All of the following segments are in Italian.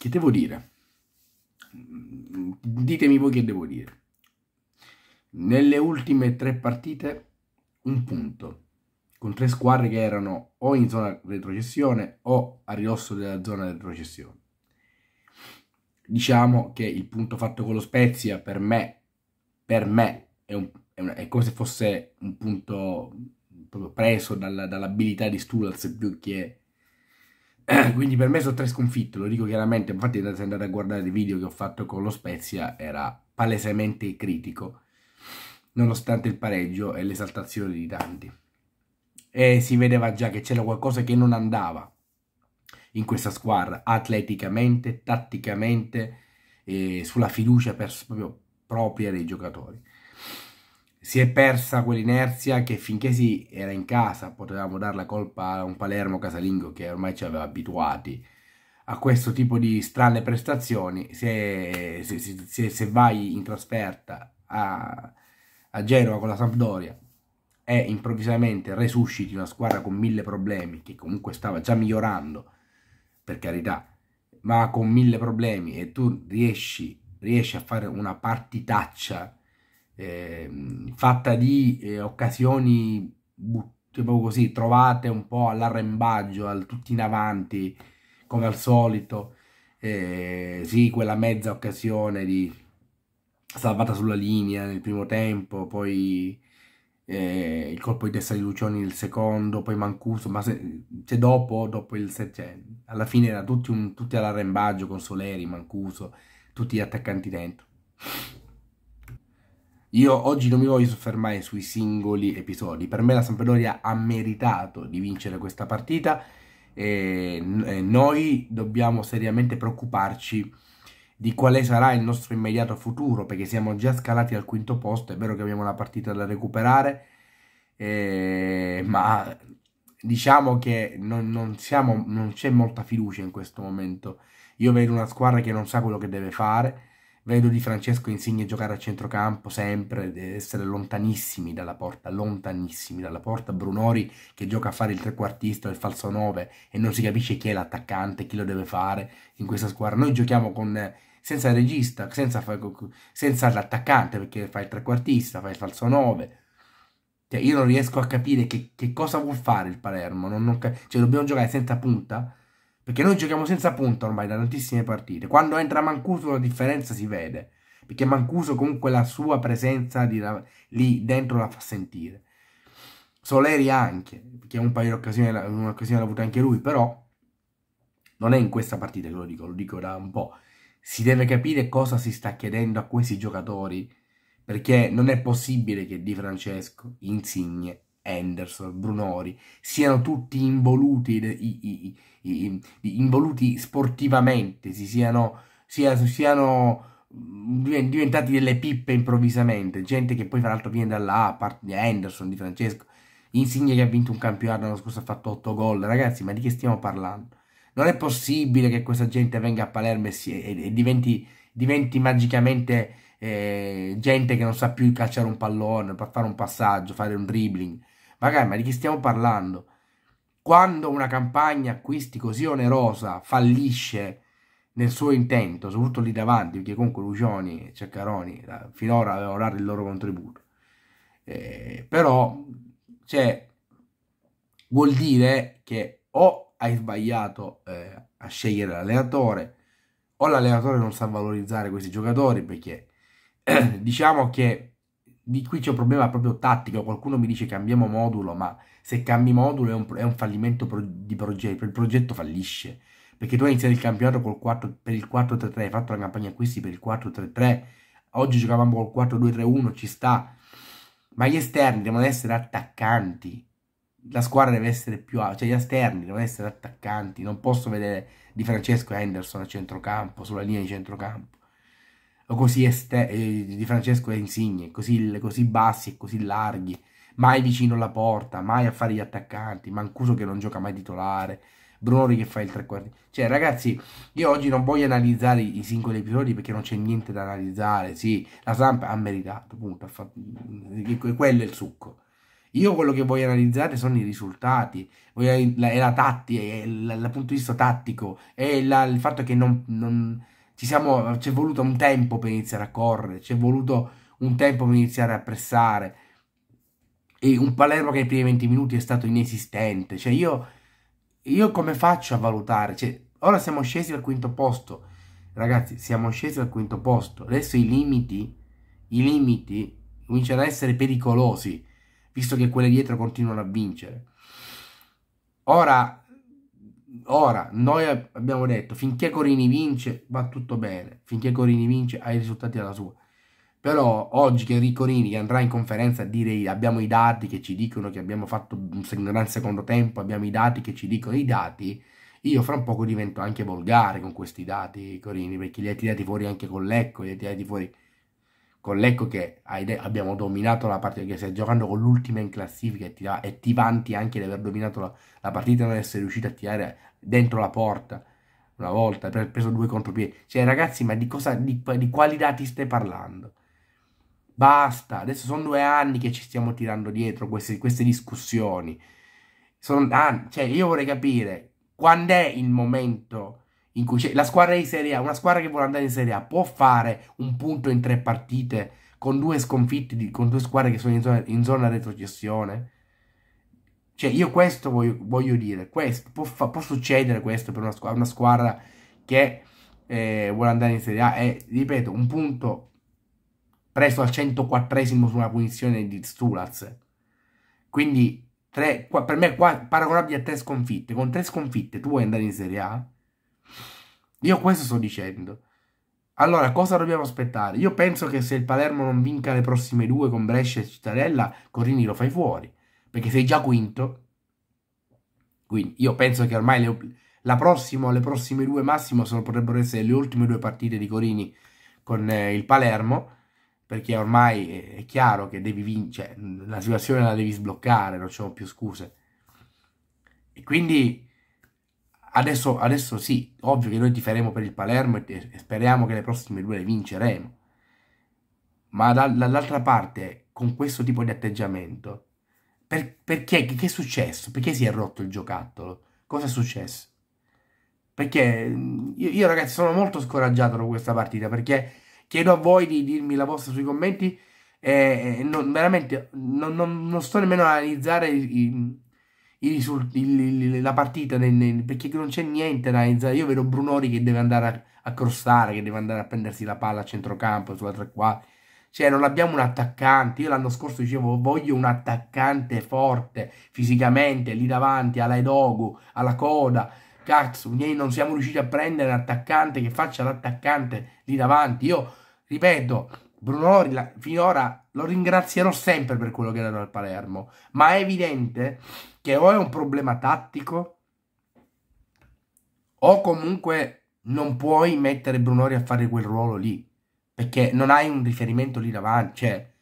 Che devo dire? Mm, ditemi voi che devo dire. Nelle ultime tre partite un punto, con tre squadre che erano o in zona retrocessione o a ridosso della zona retrocessione. Diciamo che il punto fatto con lo Spezia per me, per me è, un, è, una, è come se fosse un punto preso dalla, dall'abilità di Stulaz più che quindi per me sono tre sconfitte, lo dico chiaramente, infatti se andate a guardare i video che ho fatto con lo Spezia era palesemente critico, nonostante il pareggio e l'esaltazione di tanti. E si vedeva già che c'era qualcosa che non andava in questa squadra, atleticamente, tatticamente, sulla fiducia per, proprio, propria dei giocatori si è persa quell'inerzia che finché si era in casa potevamo dare la colpa a un Palermo casalingo che ormai ci aveva abituati a questo tipo di strane prestazioni. Se, se, se, se vai in trasferta a, a Genova con la Sampdoria e improvvisamente resusciti una squadra con mille problemi, che comunque stava già migliorando, per carità, ma con mille problemi e tu riesci, riesci a fare una partitaccia eh, fatta di eh, occasioni cioè, proprio così, trovate un po' all'arrembaggio, al tutti in avanti, come al solito. Eh, sì, quella mezza occasione di salvata sulla linea nel primo tempo, poi eh, il colpo di testa di Lucioni nel secondo, poi Mancuso, ma se, se cioè, dopo, dopo il cioè, alla fine era tutti, un, tutti all'arrembaggio con Soleri, Mancuso, tutti gli attaccanti dentro. Io oggi non mi voglio soffermare sui singoli episodi, per me la Sampdoria ha meritato di vincere questa partita e noi dobbiamo seriamente preoccuparci di quale sarà il nostro immediato futuro, perché siamo già scalati al quinto posto, è vero che abbiamo una partita da recuperare, eh, ma diciamo che non, non, siamo, non c'è molta fiducia in questo momento. Io vedo una squadra che non sa quello che deve fare, Vedo Di Francesco Insigne giocare a centrocampo sempre, essere lontanissimi dalla porta, lontanissimi dalla porta. Brunori che gioca a fare il trequartista il falso 9 e non si capisce chi è l'attaccante, chi lo deve fare in questa squadra. Noi giochiamo con, senza regista, senza, senza l'attaccante perché fa il trequartista, fa il falso 9. Cioè, io non riesco a capire che, che cosa vuol fare il Palermo. Non, non, cioè, dobbiamo giocare senza punta? Perché noi giochiamo senza punta ormai da tantissime partite. Quando entra Mancuso la differenza si vede. Perché Mancuso comunque la sua presenza di, lì dentro la fa sentire. Soleri anche, perché un paio di occasioni, un'occasione l'ha avuta anche lui, però non è in questa partita che lo dico, lo dico da un po'. Si deve capire cosa si sta chiedendo a questi giocatori, perché non è possibile che Di Francesco, Insigne, Anderson, Brunori, siano tutti involuti, i, i, i, involuti sportivamente, si siano, sia, siano, mm, diventati delle pippe improvvisamente, gente che poi fra l'altro viene dalla A, parte di Anderson, di Francesco, Insigne che ha vinto un campionato l'anno scorso ha fatto 8 gol, ragazzi ma di che stiamo parlando? Non è possibile che questa gente venga a Palermo e, si, e, e diventi, diventi magicamente eh, gente che non sa più calciare un pallone, fare un passaggio, fare un dribbling. Magari, ma di chi stiamo parlando? Quando una campagna acquisti così onerosa fallisce nel suo intento, soprattutto lì davanti, perché comunque Lucioni e Ceccaroni eh, finora avevano dato il loro contributo, eh, però cioè, vuol dire che o hai sbagliato eh, a scegliere l'allenatore, o l'allenatore non sa valorizzare questi giocatori perché diciamo che di qui c'è un problema proprio tattico, qualcuno mi dice cambiamo modulo, ma se cambi modulo è un, è un fallimento pro, di progetto, il progetto fallisce, perché tu iniziato il campionato 4, per il 4-3-3, hai fatto la campagna acquisti per il 4-3-3, oggi giocavamo col 4-2-3-1, ci sta, ma gli esterni devono essere attaccanti, la squadra deve essere più alta, cioè gli esterni devono essere attaccanti, non posso vedere Di Francesco Henderson a centrocampo, sulla linea di centrocampo così ester- eh, di Francesco e Insigne, così, così bassi e così larghi, mai vicino alla porta, mai a fare gli attaccanti, Mancuso che non gioca mai titolare, Brunori che fa il tre quarti. Cioè, ragazzi, io oggi non voglio analizzare i singoli episodi perché non c'è niente da analizzare. Sì, la Samp ha meritato, punto. Ha fatto... Eh, quello è il succo. Io quello che voglio analizzare sono i risultati, la, è la tatti, è il, punto di vista tattico, è la, il fatto che non, non ci siamo, c'è voluto un tempo per iniziare a correre, c'è voluto un tempo per iniziare a pressare. E un Palermo che nei primi 20 minuti è stato inesistente. Cioè, io, io come faccio a valutare? Cioè, ora siamo scesi al quinto posto. Ragazzi, siamo scesi al quinto posto. Adesso i limiti, i limiti cominciano ad essere pericolosi, visto che quelle dietro continuano a vincere. Ora, Ora, noi abbiamo detto, finché Corini vince va tutto bene, finché Corini vince ha i risultati alla sua. Però oggi che Enrico Corini andrà in conferenza a dire abbiamo i dati che ci dicono che abbiamo fatto nel secondo tempo, abbiamo i dati che ci dicono i dati, io fra un poco divento anche volgare con questi dati, Corini, perché li hai tirati fuori anche con l'Ecco, li hai tirati fuori con l'Ecco che abbiamo dominato la partita, che stai giocando con l'ultima in classifica e ti, da, e ti, vanti anche di aver dominato la, la partita e non essere riuscito a tirare dentro la porta una volta, per, preso due contropiedi. Cioè ragazzi, ma di, cosa, di, di quali dati stai parlando? Basta, adesso sono due anni che ci stiamo tirando dietro queste, queste discussioni. Sono, ah, cioè, io vorrei capire quando è il momento in cui c'è la squadra di Serie A, una squadra che vuole andare in Serie A, può fare un punto in tre partite con due sconfitte, di, con due squadre che sono in zona, in zona retrocessione? Cioè, io questo voglio, voglio dire, questo, può, fa, può, succedere questo per una, una squadra che eh, vuole andare in Serie A e, ripeto, un punto preso al 104esimo su una punizione di Stulaz. Quindi, tre, qua, per me qua paragonabile a tre sconfitte. Con tre sconfitte tu vuoi andare in Serie A? Io questo sto dicendo. Allora, cosa dobbiamo aspettare? Io penso che se il Palermo non vinca le prossime due con Brescia e Cittadella, Corrini lo fai fuori. Perché sei già quinto. Quindi io penso che ormai le, la prossima, le prossime due massimo sono, potrebbero essere le ultime due partite di Corini con eh, il Palermo. Perché ormai eh, è, chiaro che devi vincere, cioè, la situazione la devi sbloccare, non ci sono più scuse. E quindi adesso, adesso sì, ovvio che noi ti faremo per il Palermo e speriamo che le prossime due le vinceremo. Ma dall'altra parte, con questo tipo di atteggiamento, per, perché? Che è successo? Perché si è rotto il giocattolo? Cosa è successo? Perché mm, io, io ragazzi sono molto scoraggiato da questa partita, perché chiedo a voi di dirmi la vostra sui commenti e, e non, veramente non, non, non, sto nemmeno a analizzare... I, risulti, il, la partita nel, nel, perché non c'è niente da inzare. Io vedo Brunori che deve andare a, a crossare, che deve andare a prendersi la palla a centrocampo sulla tre quarti. Cioè, non abbiamo un attaccante. Io l'anno scorso dicevo, voglio un attaccante forte fisicamente lì davanti alla Edogu, alla Coda. Cazzo, non siamo riusciti a prendere un attaccante che faccia l'attaccante lì davanti. Io ripeto, Brunori la, finora lo ringrazierò sempre per quello che erano al Palermo, ma è evidente che o è un problema tattico o comunque non puoi mettere Brunori a fare quel ruolo lì, perché non hai un riferimento lì davanti, cioè,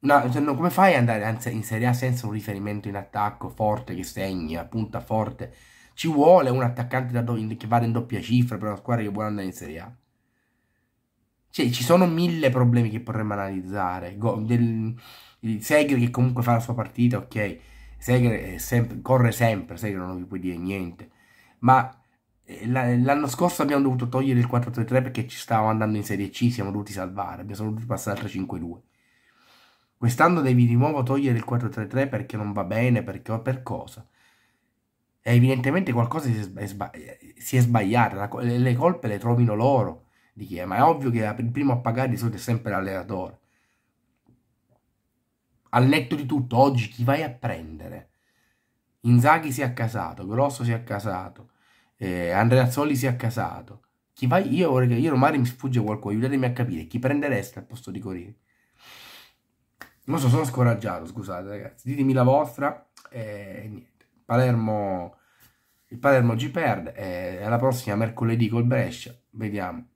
no, cioè no, come fai ad andare in Serie A senza un riferimento in attacco forte che segna, punta forte? Ci vuole un attaccante do, che vada in doppia cifra per una squadra che vuole andare in Serie A. Cioè, ci sono mille problemi che potremmo analizzare. Go, del, Segre che comunque fa la sua partita, ok. Segre sempre, corre sempre, Segre non vi puoi dire niente. Ma eh, l'anno scorso abbiamo dovuto togliere il 4-3-3 perché ci stavamo andando in Serie C, siamo dovuti salvare, abbiamo dovuto passare al 3-5-2. Quest'anno devi di nuovo togliere il 4-3-3 perché non va bene, perché, per cosa? E evidentemente qualcosa si è, eh, sbagliata, le colpe le trovino loro di chi è, ma è ovvio che il primo a pagare di solito è sempre l'allenatore. Al netto di tutto, oggi chi vai a prendere? Inzaghi si è accasato, Grosso si è accasato, eh, Andrea Zolli si è accasato. Chi vai? Io, io ormai mi sfugge qualcuno, aiutatemi a capire, chi prendereste al posto di Corini? Non so, sono scoraggiato, scusate ragazzi, ditemi la vostra eh, e eh, niente. Palermo, il Palermo ci perde, eh, alla prossima mercoledì col Brescia, vediamo.